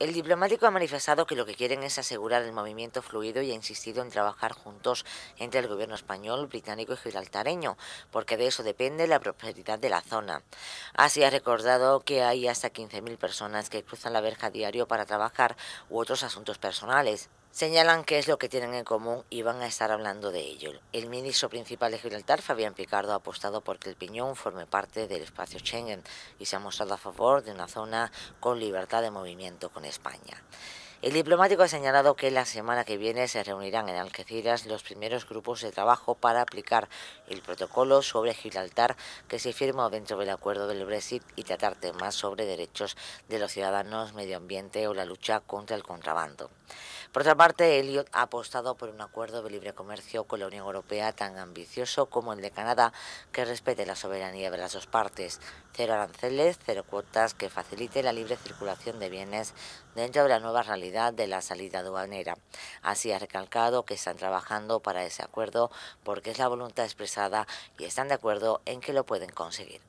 El diplomático ha manifestado que lo que quieren es asegurar el movimiento fluido y ha insistido en trabajar juntos entre el gobierno español, británico y gibraltareño, porque de eso depende la prosperidad de la zona. Así ha recordado que hay hasta 15.000 personas que cruzan la verja diario para trabajar u otros asuntos personales señalan qué es lo que tienen en común y van a estar hablando de ello. El ministro principal de Gibraltar, Fabián Picardo, ha apostado por que el Piñón forme parte del espacio Schengen y se ha mostrado a favor de una zona con libertad de movimiento con España. El diplomático ha señalado que la semana que viene se reunirán en Algeciras los primeros grupos de trabajo para aplicar el protocolo sobre Gibraltar que se firmó dentro del acuerdo del Brexit y tratar temas sobre derechos de los ciudadanos, medio ambiente o la lucha contra el contrabando. Por otra parte, Elliot ha apostado por un acuerdo de libre comercio con la Unión Europea tan ambicioso como el de Canadá, que respete la soberanía de las dos partes, cero aranceles, cero cuotas, que facilite la libre circulación de bienes dentro de la nueva realidad de la salida aduanera. Así ha recalcado que están trabajando para ese acuerdo porque es la voluntad expresada y están de acuerdo en que lo pueden conseguir.